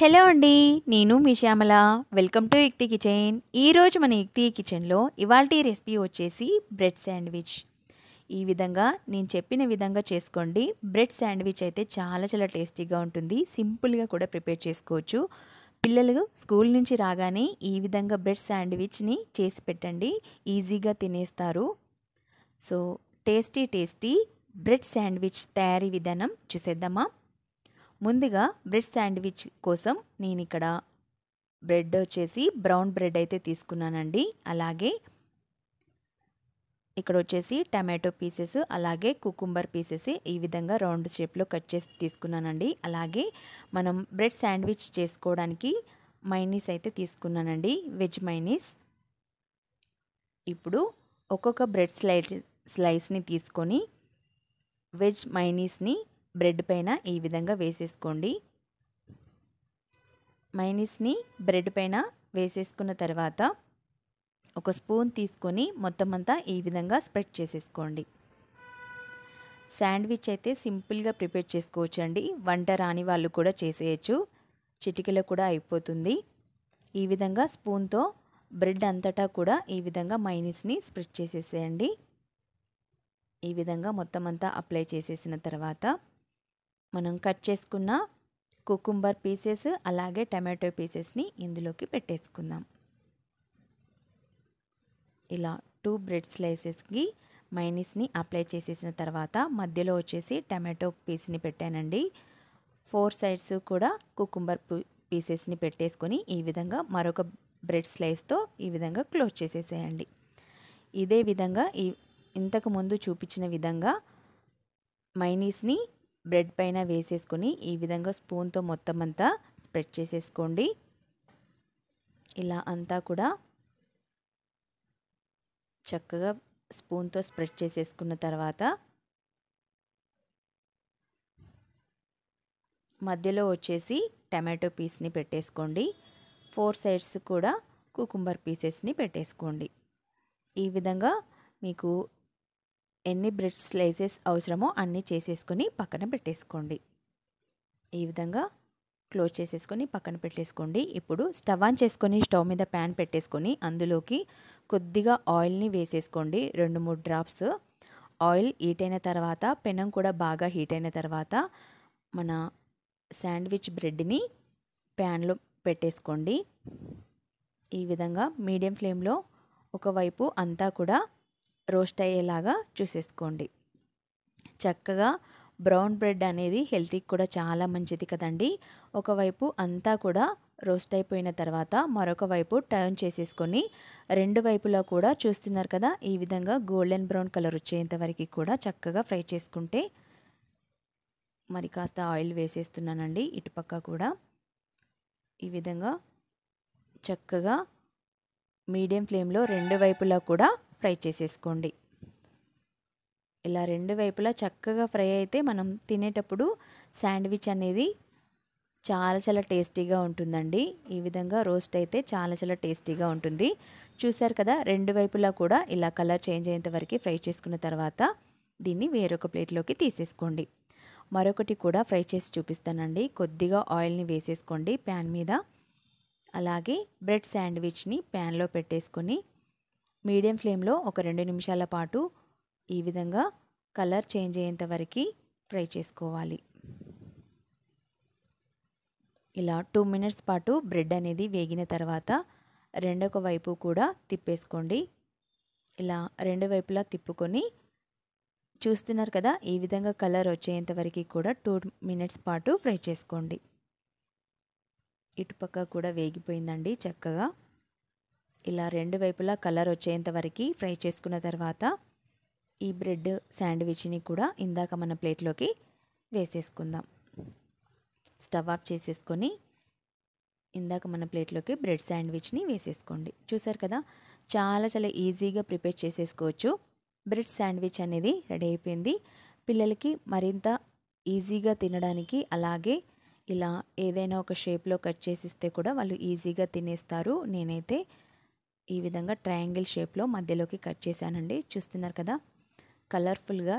hello అండి నేను మీ Shyamala welcome to Yukti kitchen ఈరోజు మన యుక్తి కిచెన్లో ఇవాల్టి రెసిపీ వచ్చేసి బ్రెడ్ శాండ్విచ్ ఈ విధంగా నేను చెప్పిన విధంగా చేసుకోండి బ్రెడ్ శాండ్విచ్ అయితే చాలా చాలా టేస్టీగా ఉంటుంది సింపుల్గా కూడా ప్రిపేర్ చేసుకోవచ్చు పిల్లలు స్కూల్ నుంచి రాగానే ఈ విధంగా బ్రెడ్ శాండ్విచ్ని చేసి పెట్టండి ఈజీగా తినేస్తారు so tasty tasty bread sandwich తయారీ విధానం చూసేద్దామా ముందుగా బ్రెడ్ శాండ్విచ్ కోసం నేను ఇక్కడ బ్రెడ్ వచ్చేసి బ్రౌన్ బ్రెడ్ అయితే తీసుకున్నానండి అలాగే ఇక్కడ వచ్చేసి టమాటో పీసెస్ అలాగే కుకుంబర్ పీసెస్ ఈ విధంగా రౌండ్ షేప్లో కట్ చేసి తీసుకున్నానండి అలాగే మనం బ్రెడ్ శాండ్విచ్ చేసుకోవడానికి మైనీస్ అయితే తీసుకున్నానండి వెజ్ మైనీస్ ఇప్పుడు ఒక్కొక్క బ్రెడ్ స్లై స్లైస్ని తీసుకొని వెజ్ మైనీస్ని బ్రెడ్ పైన ఈ విధంగా వేసేసుకోండి మైనీస్ని బ్రెడ్ పైన వేసేసుకున్న తర్వాత ఒక స్పూన్ తీసుకొని మొత్తం అంతా ఈ విధంగా స్ప్రెడ్ చేసేసుకోండి శాండ్విచ్ అయితే సింపుల్గా ప్రిపేర్ చేసుకోవచ్చు అండి వంట రాని వాళ్ళు కూడా చేసేయచ్చు చిటికలో కూడా అయిపోతుంది ఈ విధంగా స్పూన్తో బ్రెడ్ అంతటా కూడా ఈ విధంగా మైనీస్ని స్ప్రెడ్ చేసేసేయండి ఈ విధంగా మొత్తం అంతా అప్లై చేసేసిన తర్వాత మనం కట్ చేసుకున్న కుకుంబర్ పీసెస్ అలాగే టమాటో పీసెస్ని ఇందులోకి పెట్టేసుకుందాం ఇలా టూ బ్రెడ్ స్లైసెస్కి మైనీస్ని అప్లై చేసేసిన తర్వాత మధ్యలో వచ్చేసి టమాటో పీస్ని పెట్టానండి ఫోర్ సైడ్స్ కూడా కుకుంబర్ పీసెస్ని పెట్టేసుకొని ఈ విధంగా మరొక బ్రెడ్ స్లైస్తో ఈ విధంగా క్లోజ్ చేసేసేయండి ఇదే విధంగా ఈ ఇంతకు ముందు చూపించిన విధంగా మైనీస్ని బ్రెడ్ పైన వేసేసుకొని ఈ విధంగా స్పూన్తో మొత్తం అంతా స్ప్రెడ్ చేసేసుకోండి ఇలా అంతా కూడా చక్కగా స్పూన్తో స్ప్రెడ్ చేసేసుకున్న తర్వాత మధ్యలో వచ్చేసి టమాటో పీస్ని పెట్టేసుకోండి ఫోర్ సైడ్స్ కూడా కుకుంబర్ పీసెస్ని పెట్టేసుకోండి ఈ విధంగా మీకు ఎన్ని బ్రెడ్ స్లైసెస్ అవసరమో అన్నీ చేసేసుకొని పక్కన పెట్టేసుకోండి ఈ విధంగా క్లోజ్ చేసేసుకొని పక్కన పెట్టేసుకోండి ఇప్పుడు స్టవ్ ఆన్ చేసుకొని స్టవ్ మీద ప్యాన్ పెట్టేసుకొని అందులోకి కొద్దిగా ఆయిల్ని వేసేసుకోండి రెండు మూడు డ్రాప్స్ ఆయిల్ హీట్ అయిన తర్వాత పెనం కూడా బాగా హీట్ అయిన తర్వాత మన శాండ్విచ్ బ్రెడ్ని ప్యాన్లో పెట్టేసుకోండి ఈ విధంగా మీడియం ఫ్లేమ్లో ఒకవైపు అంతా కూడా రోస్ట్ అయ్యేలాగా చూసేసుకోండి చక్కగా బ్రౌన్ బ్రెడ్ అనేది హెల్తీకి కూడా చాలా మంచిది కదండి ఒకవైపు అంతా కూడా రోస్ట్ అయిపోయిన తర్వాత మరొక వైపు టర్న్ చేసేసుకొని రెండు వైపులా కూడా చూస్తున్నారు కదా ఈ విధంగా గోల్డెన్ బ్రౌన్ కలర్ వచ్చేంత వరకు కూడా చక్కగా ఫ్రై చేసుకుంటే మరి కాస్త ఆయిల్ వేసేస్తున్నానండి ఇటుపక్క కూడా ఈ విధంగా చక్కగా మీడియం ఫ్లేమ్లో రెండు వైపులా కూడా ఫ్రై చేసేసుకోండి ఇలా రెండు వైపులా చక్కగా ఫ్రై అయితే మనం తినేటప్పుడు శాండ్విచ్ అనేది చాలా చాలా టేస్టీగా ఉంటుందండి ఈ విధంగా రోస్ట్ అయితే చాలా చాలా టేస్టీగా ఉంటుంది చూశారు కదా రెండు వైపులా కూడా ఇలా కలర్ చేంజ్ అయ్యేంత వరకు ఫ్రై చేసుకున్న తర్వాత దీన్ని వేరొక ప్లేట్లోకి తీసేసుకోండి మరొకటి కూడా ఫ్రై చేసి చూపిస్తానండి కొద్దిగా ఆయిల్ని వేసేసుకోండి ప్యాన్ మీద అలాగే బ్రెడ్ శాండ్విచ్ని ప్యాన్లో పెట్టేసుకొని మీడియం ఫ్లేమ్లో ఒక రెండు నిమిషాల పాటు ఈ విధంగా కలర్ చేంజ్ అయ్యేంత వరకు ఫ్రై చేసుకోవాలి ఇలా టూ మినిట్స్ పాటు బ్రెడ్ అనేది వేగిన తర్వాత రెండొక వైపు కూడా తిప్పేసుకోండి ఇలా రెండు వైపులా తిప్పుకొని చూస్తున్నారు కదా ఈ విధంగా కలర్ వచ్చేంత వరకు కూడా టూ మినిట్స్ పాటు ఫ్రై చేసుకోండి ఇటుపక్క కూడా వేగిపోయిందండి చక్కగా ఇలా రెండు వైపులా కలర్ వచ్చేంత వరకు ఫ్రై చేసుకున్న తర్వాత ఈ బ్రెడ్ శాండ్విచ్ని కూడా ఇందాక మన ప్లేట్లోకి వేసేసుకుందాం స్టవ్ ఆఫ్ చేసేసుకొని ఇందాక మన ప్లేట్లోకి బ్రెడ్ శాండ్విచ్ని వేసేసుకోండి చూసారు కదా చాలా చాలా ఈజీగా ప్రిపేర్ చేసేసుకోవచ్చు బ్రెడ్ శాండ్విచ్ అనేది రెడీ అయిపోయింది పిల్లలకి మరింత ఈజీగా తినడానికి అలాగే ఇలా ఏదైనా ఒక షేప్లో కట్ చేసిస్తే కూడా వాళ్ళు ఈజీగా తినేస్తారు నేనైతే ఈ విధంగా ట్రయాంగిల్ షేప్లో మధ్యలోకి కట్ చేశానండి చూస్తున్నారు కదా కలర్ఫుల్గా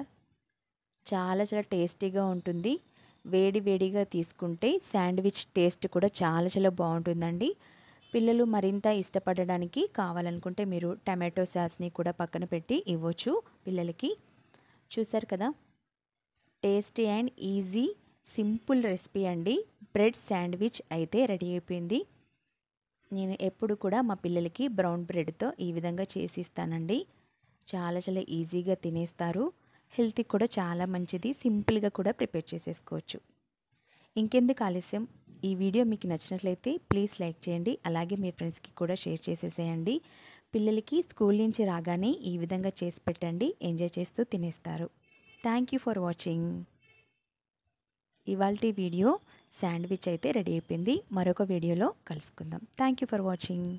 చాలా చాలా టేస్టీగా ఉంటుంది వేడి వేడిగా తీసుకుంటే శాండ్విచ్ టేస్ట్ కూడా చాలా చాలా బాగుంటుందండి పిల్లలు మరింత ఇష్టపడడానికి కావాలనుకుంటే మీరు టమాటో సాస్ని కూడా పక్కన పెట్టి ఇవ్వచ్చు పిల్లలకి చూసారు కదా tasty and easy simple recipe అండి బ్రెడ్ శాండ్విచ్ అయితే రెడీ అయిపోయింది నేను ఎప్పుడు కూడా మా పిల్లలకి బ్రౌన్ బ్రెడ్తో ఈ విధంగా చేసి ఇస్తానండి చాలా చాలా ఈజీగా తినేస్తారు హెల్త్కి కూడా చాలా మంచిది సింపుల్గా కూడా ప్రిపేర్ చేసేసుకోవచ్చు ఇంకెందుకు ఆలస్యం ఈ వీడియో మీకు నచ్చినట్లయితే ప్లీజ్ లైక్ చేయండి అలాగే మీ ఫ్రెండ్స్కి కూడా షేర్ చేసేసేయండి పిల్లలకి స్కూల్ నుంచి రాగానే ఈ విధంగా చేసి పెట్టండి ఎంజాయ్ చేస్తూ తినేస్తారు థ్యాంక్ యూ ఫర్ వాచింగ్ ఇవాళ వీడియో శాండ్విచ్ అయితే రెడీ అయిపోయింది మరొక వీడియోలో కలుసుకుందాం థ్యాంక్ ఫర్ వాచింగ్